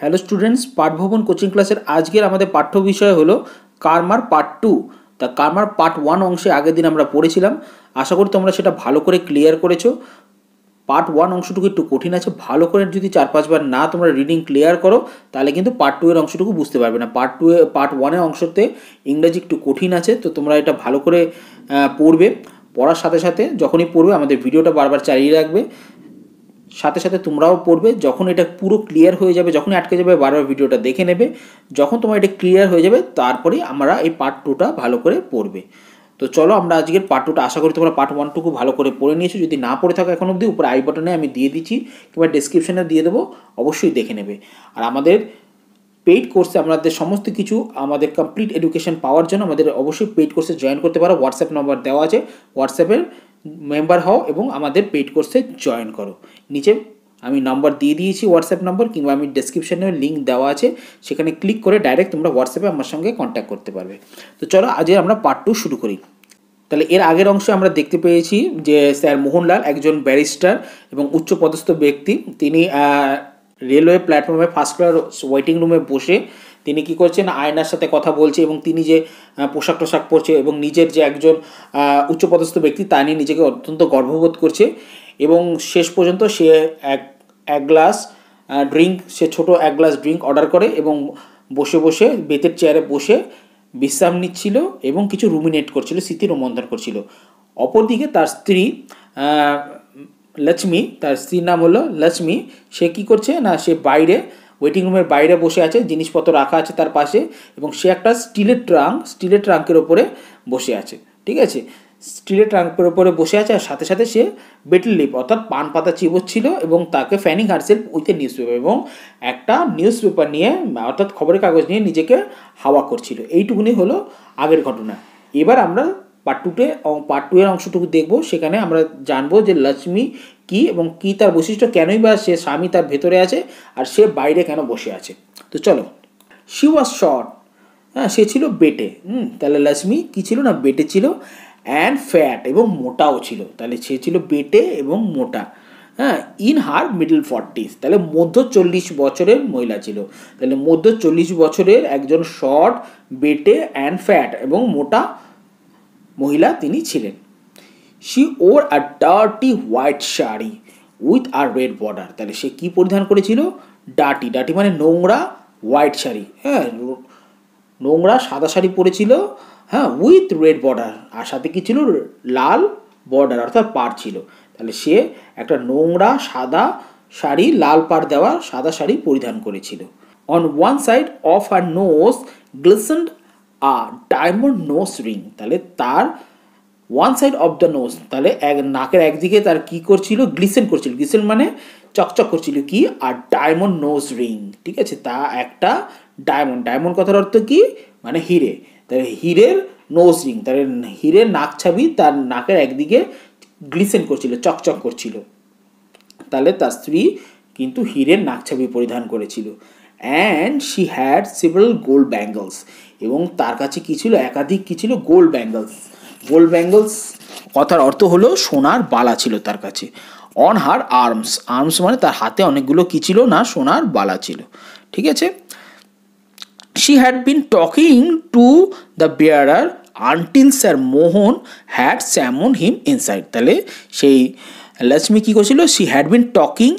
hello students পাঠভবন coaching ক্লাসের আজকের আমাদের পাঠ্য বিষয় হলো কার্মার পার্ট টু তা কার্মার পার্ট ওয়ান অংশে আগের দিন আমরা পড়েছিলাম আশা করি তোমরা সেটা ভালো করে ক্লিয়ার করেছো পার্ট ওয়ান অংশটুকু একটু কঠিন আছে ভালো করে যদি চার পাঁচবার না তোমরা রিডিং ক্লিয়ার করো তাহলে কিন্তু পার্ট টু এর অংশটুকু বুঝতে পারবে না পার্ট টু পার্ট ওয়ানের অংশতে ইংরাজি একটু কঠিন আছে তো তোমরা এটা ভালো করে পড়বে পড়ার সাথে সাথে যখনই পড়বে আমাদের ভিডিওটা বারবার চালিয়ে রাখবে সাথে সাথে তোমরাও পড়বে যখন এটা পুরো ক্লিয়ার হয়ে যাবে যখনই আটকে যাবে বারবার ভিডিওটা দেখে নেবে যখন তোমার এটা ক্লিয়ার হয়ে যাবে তারপরে আমরা এই পার্ট টুটা ভালো করে পড়বে তো চলো আমরা আজকের পার্ট টুটা আশা করি তোমরা পার্ট ওয়ানটুকু ভালো করে পড়ে নিয়েছো যদি না পড়ে থাকো এখন অবধি উপরে আই বাটনে আমি দিয়ে দিচ্ছি কিংবা ডিসক্রিপশানে দিয়ে দেবো অবশ্যই দেখে নেবে আর আমাদের পেইড কোর্সে আমাদের সমস্ত কিছু আমাদের কমপ্লিট এডুকেশন পাওয়ার জন্য আমাদের অবশ্যই পেইড কোর্সে জয়েন করতে পারো হোয়াটসঅ্যাপ নাম্বার দেওয়া আছে হোয়াটসঅ্যাপের মেম্বার হও এবং আমাদের পেইড কোর্সে জয়েন করো নিচে আমি নম্বর দিয়ে দিয়েছি হোয়াটসঅ্যাপ নম্বর কিংবা আমি ডেসক্রিপশনে লিঙ্ক দেওয়া আছে সেখানে ক্লিক করে ডাইরেক্ট তোমরা হোয়াটসঅ্যাপে আমার সঙ্গে কন্ট্যাক্ট করতে পারবে তো চলো আজকে আমরা পার্ট টু শুরু করি তাহলে এর আগের অংশে আমরা দেখতে পেয়েছি যে স্যার মোহনলাল একজন ব্যারিস্টার এবং উচ্চ পদস্থ ব্যক্তি তিনি রেলওয়ে প্ল্যাটফর্মে ফার্স্ট ক্লাস ওয়েটিং রুমে বসে তিনি কি করছেন আয়নার সাথে কথা বলছে এবং তিনি যে পোশাক টোশাক পরছে এবং নিজের যে একজন উচ্চপদস্থ ব্যক্তি তা নিয়ে নিজেকে অত্যন্ত গর্ববোধ করছে এবং শেষ পর্যন্ত সে এক এক গ্লাস ড্রিঙ্ক সে ছোট এক গ্লাস ড্রিঙ্ক অর্ডার করে এবং বসে বসে বেতের চেয়ারে বসে বিশ্রাম নিচ্ছিল এবং কিছু রুমিনেট করছিল স্মৃতি রোমন্থন করছিল অপরদিকে তার স্ত্রী লক্ষ্মী তার স্ত্রীর নাম হলো লক্ষ্মী সে কি করছে না সে বাইরে ওয়েটিং রুমের বাইরে বসে আছে জিনিসপত্র রাখা আছে তার পাশে এবং সে একটা স্টিলের ট্রাঙ্ক স্টিলের ট্রাঙ্কের ওপরে বসে আছে ঠিক আছে স্টিলের ট্রাঙ্কের ওপরে বসে আছে আর সাথে সাথে সে বেটল লিপ অর্থাৎ পান পাতা চিবোচ্ছিল এবং তাকে fanning herself with a newspaper এবং একটা নিউজ পেপার নিয়ে অর্থাৎ খবরের কাগজ নিয়ে নিজেকে হাওয়া করছিল এইটুকুনি হলো আগের ঘটনা এবার আমরা পার্ট টুতে পার্ট টু এর অংশটুকু দেখবো সেখানে আমরা জানবো যে লক্ষ্মী কি এবং কি তার বৈশিষ্ট্য কেনই বা সে স্বামী তার ভেতরে আছে আর সে বাইরে কেন বসে আছে তো চলো শি ওয়াজ শর্ট হ্যাঁ সে ছিল বেটে হুম তাহলে লক্ষ্মী কি ছিল না বেটে ছিল অ্যান্ড ফ্যাট এবং মোটাও ছিল তাহলে সে ছিল বেটে এবং মোটা হ্যাঁ ইন হার মিডল ফর্টিস তাহলে মধ্য চল্লিশ বছরের মহিলা ছিল তাহলে মধ্য চল্লিশ বছরের একজন শর্ট বেটে অ্যান্ড ফ্যাট এবং মোটা মহিলা তিনি ছিলেন she wore a dirty white sari with a red border তাহলে সে কি পরিধান করেছিল ডাটি ডাটি মানে নোংরা হোয়াইট শাড়ি হ্যাঁ নোংরা সাদা শাড়ি পরেছিল হ্যাঁ উইথ রেড বর্ডার আর সাথে কি ছিল লাল বর্ডার অর্থাৎ পার ছিল তাহলে সে একটা নোংরা সাদা শাড়ি লাল পার দেওয়া সাদা শাড়ি পরিধান করেছিল on one side of her nose glistened a diamond nose ring তাহলে তার one side of the nose তাহলে এক নাকের একদিকে তার কি করছিল গ্লিসেন করছিল গ্লিসেন মানে চকচক করছিল কি আর ডায়মন্ড নোজ রিং ঠিক আছে তা একটা ডায়মন্ড ডায়মন্ড কথার অর্থ কি মানে হিরে তাহলে হীরের নোজ রিং তাহলে হীরের নাক ছাবি তার নাকের একদিকে গ্লিসেন করছিল চকচক করছিল তাহলে তার স্ত্রী কিন্তু হীরের ছাবি পরিধান করেছিল and she had several gold bangles এবং তার কাছে কী ছিল একাধিক কী ছিল গোল্ড ব্যাঙ্গলস গোল্ড ব্যাঙ্গলস কথার অর্থ হলো সোনার বালা ছিল তার কাছে অন হার আর্মস আর্মস মানে তার হাতে অনেকগুলো কী ছিল না সোনার বালা ছিল ঠিক আছে she had been talking to the bearer until sir Mohan had summoned him inside তাহলে সেই লক্ষ্মী কী করছিল she had been talking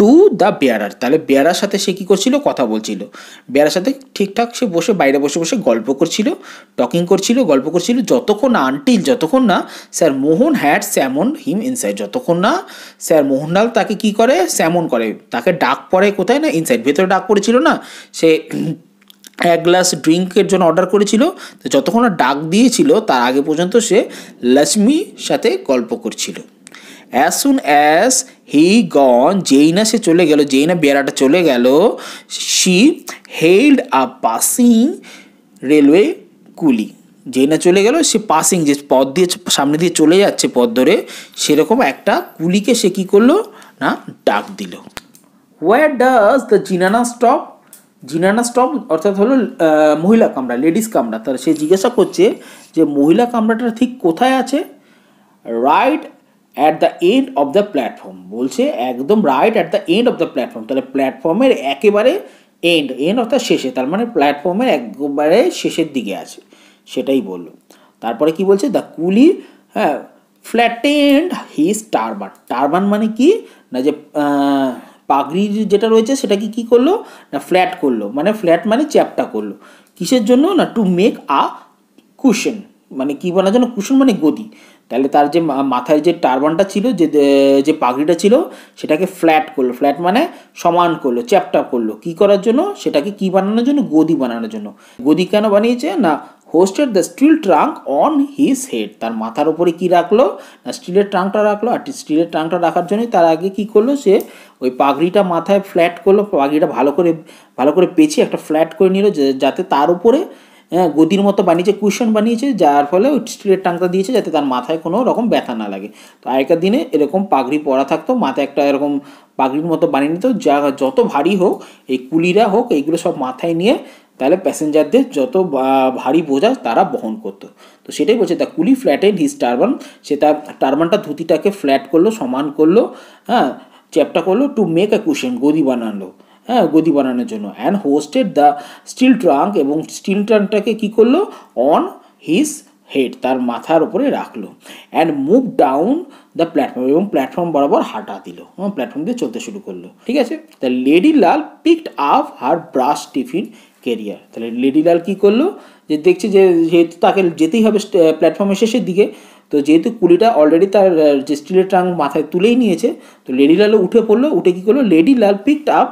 to the bearer তাহলে বেয়ারার সাথে সে কী করছিল কথা বলছিল বেয়ারার সাথে ঠিকঠাক সে বসে বাইরে বসে বসে গল্প করছিল টকিং করছিল গল্প করছিল যতক্ষণ না আনটিল যতক্ষণ না sir Mohan had summoned him inside যতক্ষণ না স্যার মোহনলাল তাকে কি করে স্যামন করে তাকে ডাক পড়ে কোথায় না ইনসাইড ভেতরে ডাক পড়েছিল না সে এক গ্লাস ড্রিঙ্কের জন্য অর্ডার করেছিল তো যতক্ষণ ডাক দিয়েছিল তার আগে পর্যন্ত সে লক্ষ্মীর সাথে গল্প করছিল অ্যাজ সুন অ্যাজ হি গন যেই না সে চলে গেল যেই না বেড়াটা চলে গেল she held a passing railway coolie যেই না চলে গেল সে পাসিং যে পথ দিয়ে সামনে দিয়ে চলে যাচ্ছে পথ ধরে সেরকম একটা কুলিকে সে কী করলো না ডাক দিল where does the zenana stop zenana stop অর্থাৎ হলো মহিলা কামরা লেডিস কামরা তার সে জিজ্ঞাসা করছে যে মহিলা কামরাটা ঠিক কোথায় আছে right at the end of the platform বলছে একদম right at the end of the platform তাহলে প্ল্যাটফর্মের একেবারে এন্ড এন্ড অর্থাৎ শেষে তার মানে প্ল্যাটফর্মের একবারে শেষের দিকে আছে সেটাই বলল তারপরে কি বলছে দ্য কুলি হ্যাঁ ফ্ল্যাটেন্ড হিজ টারবান টারবান মানে কি না যে পাগড়ির যেটা রয়েছে সেটাকে কি করলো না ফ্ল্যাট করলো মানে ফ্ল্যাট মানে চ্যাপটা করলো কিসের জন্য না টু মেক আ কুশন মানে কি বলার জন্য কুশন মানে গদি তাহলে তার যে মাথায় যে টারবানটা ছিল যে যে পাগড়িটা ছিল সেটাকে ফ্ল্যাট করলো ফ্ল্যাট মানে সমান করলো চ্যাপটা করলো কি করার জন্য সেটাকে কি বানানোর জন্য গদি বানানোর জন্য গদি কেন বানিয়েছে না hoisted the steel trunk on his head তার মাথার উপরে কি রাখলো না স্টিলের ট্রাঙ্কটা রাখলো আর স্টিলের ট্রাঙ্কটা রাখার জন্যই তার আগে কি করলো সে ওই পাগড়িটা মাথায় ফ্ল্যাট করলো পাগড়িটা ভালো করে ভালো করে পেছিয়ে একটা ফ্ল্যাট করে নিল যাতে তার উপরে হ্যাঁ, গদির মতো বানিয়েছে কুশন বানিয়েছে যার ফলে ওই স্টিলের টাংটা দিয়েছে যাতে তার মাথায় কোনো রকম ব্যথা না লাগে তো আগেকার দিনে এরকম পাগড়ি পরা থাকতো মাথায় একটা এরকম পাগড়ির মতো বানিয়ে নিত যা যত ভারী হোক এই কুলিরা হোক এইগুলো সব মাথায় নিয়ে তাহলে প্যাসেঞ্জারদের যত ভারী বোঝা তারা বহন করতো তো সেটাই বলছে তা কুলি ফ্ল্যাটে ডিস টার্বান সে তার টার্বানটা ধুতিটাকে ফ্ল্যাট করলো সমান করলো হ্যাঁ চ্যাপটা করলো টু মেক এ কুশন গদি বানালো হ্যাঁ গদি বানানোর জন্য and hoisted the steel trunk এবং স্টিল ট্রাঙ্কটাকে কী করলো অন হিস হেড তার মাথার উপরে রাখলো and move down the platform এবং প্ল্যাটফর্ম বরাবর হাঁটা দিল প্ল্যাটফর্ম দিয়ে চলতে শুরু করলো ঠিক আছে তা lady Lal picked up her brass tiffin carrier তাহলে লেডি লাল কী করলো যে দেখছে যে যেহেতু তাকে যেতেই হবে প্ল্যাটফর্মের শেষের দিকে তো যেহেতু কুলিটা অলরেডি তার যে স্টিলের ট্রাঙ্ক মাথায় তুলেই নিয়েছে তো লেডি লালও উঠে পড়লো উঠে কী করলো লেডি লাল পিকড আপ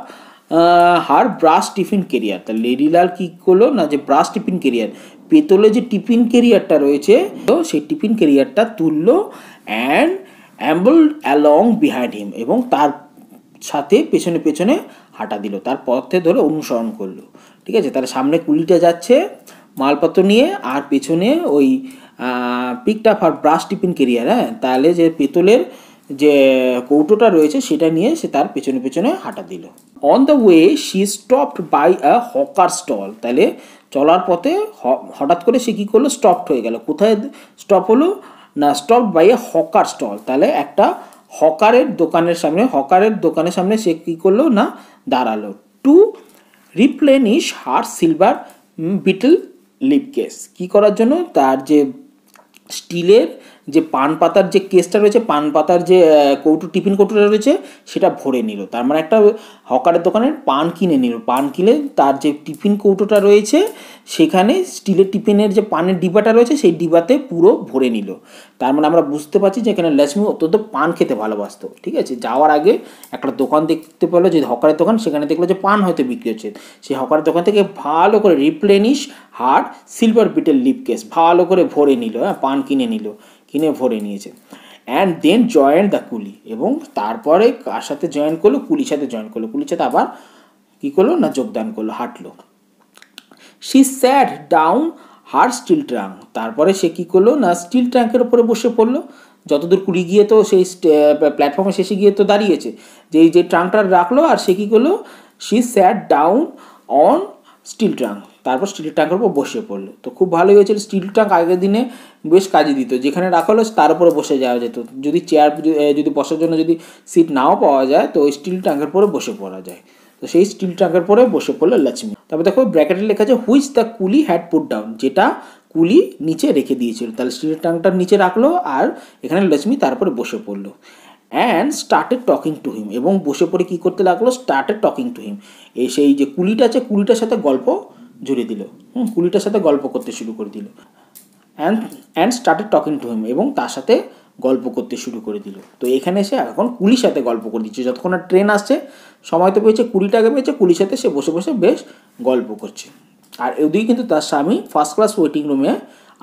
হার ব্রাস টিফিন কেরিয়ার তা লেডিলাল কী করলো না যে ব্রাস টিফিন কেরিয়ার পেতলে যে টিফিন কেরিয়ারটা রয়েছে তো সেই টিফিন কেরিয়ারটা তুললো and ambled along behind him এবং তার সাথে পেছনে পেছনে হাঁটা দিল তার পথে ধরে অনুসরণ করলো ঠিক আছে তার সামনে কুলিটা যাচ্ছে মালপত্র নিয়ে আর পেছনে ওই পিকটা ফার ব্রাশ টিফিন কেরিয়ার হ্যাঁ তাহলে যে পেতলের যে কৌটোটা রয়েছে সেটা নিয়ে সে তার পেছনে পেছনে হাঁটা দিল on the way she stopped by a hawker stall তাহলে চলার পথে হঠাৎ করে সে কী করলো স্টপড হয়ে গেল কোথায় স্টপ হলো না stop by a hawker stall তাহলে একটা হকারের দোকানের সামনে হকারের দোকানের সামনে সে কী করলো না দাঁড়ালো to replenish her silver betel leaf case কি করার জন্য তার যে স্টিলের যে পান পাতার যে কেসটা রয়েছে পান পাতার যে কৌটো টিফিন কৌটোটা রয়েছে সেটা ভরে নিল তার মানে একটা হকারের দোকানের পান কিনে নিল পান কিনে তার যে টিফিন কৌটোটা রয়েছে সেখানে স্টিলের টিফিনের যে পানের ডিবাটা রয়েছে সেই ডিবাতে পুরো ভরে নিল তার মানে আমরা বুঝতে পারছি যে এখানে লক্ষ্মী অত্যন্ত পান খেতে ভালোবাসত ঠিক আছে যাওয়ার আগে একটা দোকান দেখতে পেলো যে হকারের দোকান সেখানে দেখলো যে পান হয়তো বিক্রি হচ্ছে সেই হকারের দোকান থেকে ভালো করে রিপ্লেনিশ হার সিলভার বিটের লিপ কেস ভালো করে ভরে নিল হ্যাঁ পান কিনে নিল কিনে ভরে নিয়েছে অ্যান্ড দেন জয়েন দ্য কুলি এবং তারপরে কার সাথে জয়েন করলো কুলির সাথে জয়েন করলো কুলির সাথে আবার কী করলো না যোগদান করলো হাঁটলো she sat down her steel trunk তারপরে সে কী করলো না স্টিল ট্রাঙ্কের ওপরে বসে পড়লো যতদূর কুড়ি গিয়ে তো সেই প্ল্যাটফর্মে শেষে গিয়ে তো দাঁড়িয়েছে যে যে ট্রাঙ্কটা রাখলো আর সে কী করলো she sat down on steel trunk তারপর স্টিল ট্যাঙ্কের উপর বসে পড়লো তো খুব ভালোই হয়েছিল স্টিল ট্যাঙ্ক আগের দিনে বেশ কাজে দিত যেখানে রাখা হলো তার উপরে বসে যাওয়া যেত যদি চেয়ার যদি বসার জন্য যদি সিট নাও পাওয়া যায় তো ওই স্টিল ট্যাঙ্কের পরে বসে পড়া যায় তো সেই স্টিল ট্যাঙ্কের পরে বসে পড়লো লক্ষ্মী তারপর দেখো ব্র্যাকেটে লেখা আছে which the coolie had put down যেটা কুলি নিচে রেখে দিয়েছিল তাহলে স্টিলের ট্যাঙ্কটা নিচে রাখলো আর এখানে লক্ষ্মী তারপরে বসে পড়লো and started talking to him এবং বসে পড়ে কী করতে লাগলো স্টার্টেড টকিং টু হিম এই সেই যে কুলিটা আছে কুলিটার সাথে গল্প জুড়ে দিল হুম কুলিটার সাথে গল্প করতে শুরু করে দিল and and started talking to him এবং তার সাথে গল্প করতে শুরু করে দিল তো এখানে এসে এখন কুলির সাথে গল্প করে দিচ্ছে যতক্ষণ না ট্রেন আসছে সময় তো পেয়েছে কুড়ি টাকা পেয়েছে কুলির সাথে সে বসে বসে বেশ গল্প করছে আর এদিকে কিন্তু তার স্বামী ফার্স্ট ক্লাস ওয়েটিং রুমে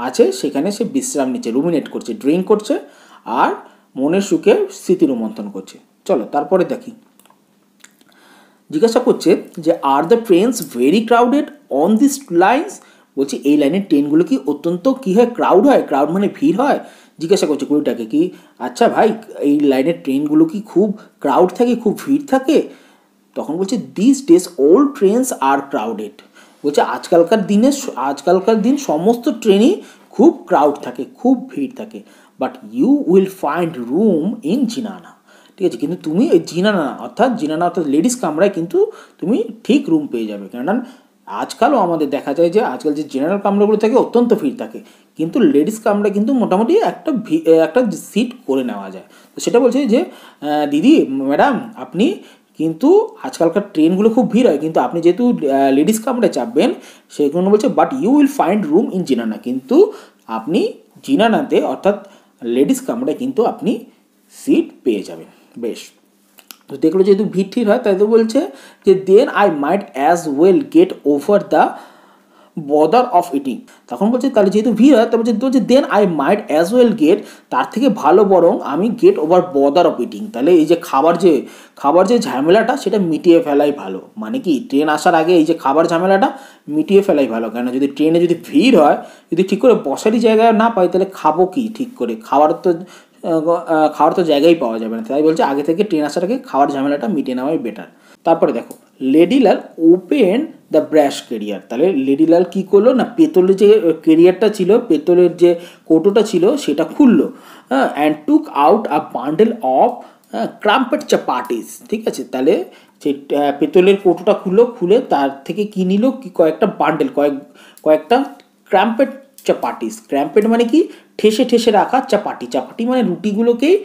আছে সেখানে সে বিশ্রাম নিচ্ছে রুমিনেট করছে ড্রিঙ্ক করছে আর মনের সুখে স্মৃতি রোমন্থন করছে চলো তারপরে দেখি জিজ্ঞাসা করছে যে are the trains very crowded on this lines বলছি এই লাইনের ট্রেনগুলো কি অত্যন্ত কী হয় ক্রাউড হয় ক্রাউড মানে ভিড় হয় জিজ্ঞাসা করছে কুড়িটাকে কি আচ্ছা ভাই এই লাইনের ট্রেনগুলো কি খুব ক্রাউড থাকে খুব ভিড় থাকে তখন বলছে these days all trains are crowded বলছে আজকালকার দিনে আজকালকার দিন সমস্ত ট্রেনই খুব ক্রাউড থাকে খুব ভিড় থাকে but you will find room in zenana ঠিক আছে কিন্তু তুমি জিনানা অর্থাৎ জিনানা অর্থাৎ লেডিস কামরায় কিন্তু তুমি ঠিক রুম পেয়ে যাবে কেননা আজকালও আমাদের দেখা যায় যে আজকাল যে জেনারেল কামরাগুলো থাকে অত্যন্ত ভিড় থাকে কিন্তু লেডিস কামরা কিন্তু মোটামুটি একটা একটা সিট করে নেওয়া যায় তো সেটা বলছে যে দিদি ম্যাডাম আপনি কিন্তু আজকালকার ট্রেনগুলো খুব ভিড় হয় কিন্তু আপনি যেহেতু লেডিস কামরে চাপবেন সেগুলো বলছে but you will find room in zenana কিন্তু আপনি জিনানাতে অর্থাৎ লেডিস কামরে কিন্তু আপনি সিট পেয়ে যাবেন বেশ তো দেখলো যেহেতু ভিড় ঠিক হয় তাই তো বলছে যে then I might as well get over the bother of eating তখন বলছে তাহলে যেহেতু ভিড় হয় তারপর মানে বলছে then I might as well get তার থেকে ভালো বরং আমি get over bother of eating তাহলে এই যে খাবার যে খাবার যে ঝামেলাটা সেটা মিটিয়ে ফেলাই ভালো মানে কি ট্রেন আসার আগে এই যে খাবার ঝামেলাটা মিটিয়ে ফেলাই ভালো কেন যদি ট্রেনে যদি ভিড় হয় যদি ঠিক করে বসারই জায়গায় না পাই তাহলে খাবো কি ঠিক করে খাবার তো খাওয়ার তো জায়গাই পাওয়া যাবে না তাই বলছে আগে থেকে ট্রেন আসাটাকে খাওয়ার ঝামেলাটা মিটিয়ে নেওয়াই বেটার তারপরে দেখো লেডিলাল ওপেন দ্য ব্র্যাশ কেরিয়ার তাহলে লেডিলাল কী করলো না পেতলের যে কেরিয়ারটা ছিল পেতলের যে কোটোটা ছিল সেটা খুললো হ্যাঁ and took out a bundle of crumpled chapatis ঠিক আছে তাহলে সে পেতলের কোটোটা খুললো খুলে তার থেকে কী নিল কয়েকটা বান্ডেল কয়েক কয়েকটা ক্রাম্পেট চাপাটি স্ক্র্যাম্পেড মানে কি ঠেসে ঠেসে রাখা চাপাটি চাপাটি মানে রুটিগুলোকেই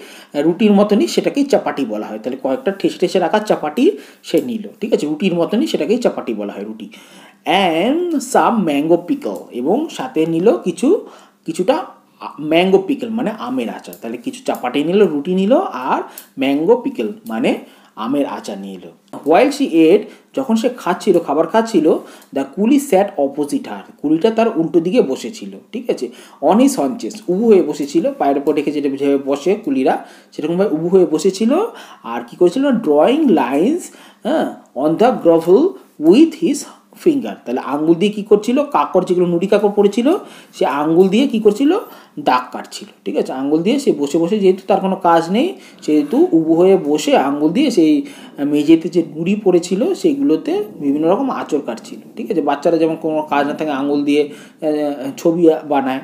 রুটির মতনই সেটাকেই চাপাটি বলা হয় তাহলে কয়েকটা ঠেসে ঠেসে রাখা চাপাটি সে নিল ঠিক আছে রুটির মতনই সেটাকেই চাপাটি বলা হয় রুটি অ্যান্ড সাম ম্যাঙ্গো পিকল এবং সাথে নিল কিছু কিছুটা ম্যাঙ্গো পিকেল মানে আমের আচার তাহলে কিছু চাপাটি নিল রুটি নিল আর ম্যাঙ্গো পিকেল মানে আমের আচার নিয়ে এলো ওয়াইল্ড সি এট যখন সে খাচ্ছিল খাবার খাচ্ছিল দ্য কুলি স্যাট অপোজিট হার কুলিটা তার উল্টো দিকে বসেছিল ঠিক আছে অনি সঞ্চেস উবু হয়ে বসেছিল পায়ের উপর রেখে যেটা যেভাবে বসে কুলিরা সেরকমভাবে উবু হয়ে বসেছিল আর কি করেছিল ড্রয়িং লাইন্স হ্যাঁ on the gravel with his finger তাহলে আঙ্গুল দিয়ে কী করছিল কাকড় যেগুলো নুড়ি কাকড় পড়েছিল সে আঙ্গুল দিয়ে কী করছিল দাগ কাটছিল ঠিক আছে আঙ্গুল দিয়ে সে বসে বসে যেহেতু তার কোনো কাজ নেই সেহেতু উবু হয়ে বসে আঙ্গুল দিয়ে সেই মেঝেতে যে নুড়ি পড়েছিল সেইগুলোতে বিভিন্ন রকম আঁচড় কাটছিল ঠিক আছে বাচ্চারা যেমন কোনো কাজ না থাকে আঙ্গুল দিয়ে ছবি বানায়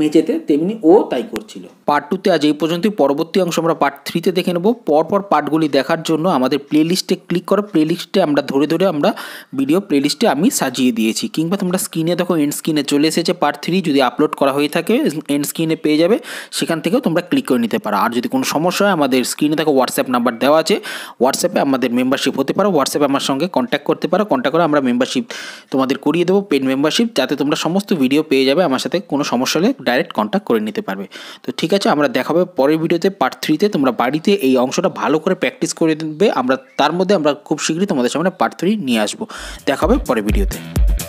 মেচেতে তেমনি ও তাই করছিল পার্ট টুতে আজ এই পর্যন্তই পরবর্তী অংশ আমরা পার্ট থ্রিতে দেখে নেব পরপর পার্টগুলি দেখার জন্য আমাদের প্লেলিস্টে ক্লিক করো প্লেলিস্টে আমরা ধরে ধরে আমরা ভিডিও প্লেলিস্টে আমি সাজিয়ে দিয়েছি কিংবা তোমরা স্ক্রিনে দেখো এন্ড স্ক্রিনে চলে এসেছে পার্ট থ্রি যদি আপলোড করা হয়ে থাকে এন্ড স্ক্রিনে পেয়ে যাবে সেখান থেকেও তোমরা ক্লিক করে নিতে পারো আর যদি কোনো সমস্যা হয় আমাদের স্ক্রিনে দেখো হোয়াটসঅ্যাপ নাম্বার দেওয়া আছে হোয়াটসঅ্যাপে আমাদের মেম্বারশিপ হতে পারো হোয়াটসঅ্যাপে আমার সঙ্গে কন্ট্যাক্ট করতে পারো কন্ট্যাক্ট করে আমরা মেম্বারশিপ তোমাদের করিয়ে দেবো পেড মেম্বারশিপ যাতে তোমরা সমস্ত ভিডিও পেয়ে যাবে আমার সাথে কোনো সমস্যা হলে ডাইরেক্ট কন্ট্যাক্ট করে নিতে পারবে তো ঠিক আছে আমরা দেখাবে পরের ভিডিওতে পার্ট থ্রিতে তোমরা বাড়িতে এই অংশটা ভালো করে প্র্যাকটিস করে দেবে আমরা তার মধ্যে আমরা খুব শীঘ্রই তোমাদের সামনে পার্ট থ্রি নিয়ে আসবো দেখাবে পরের ভিডিওতে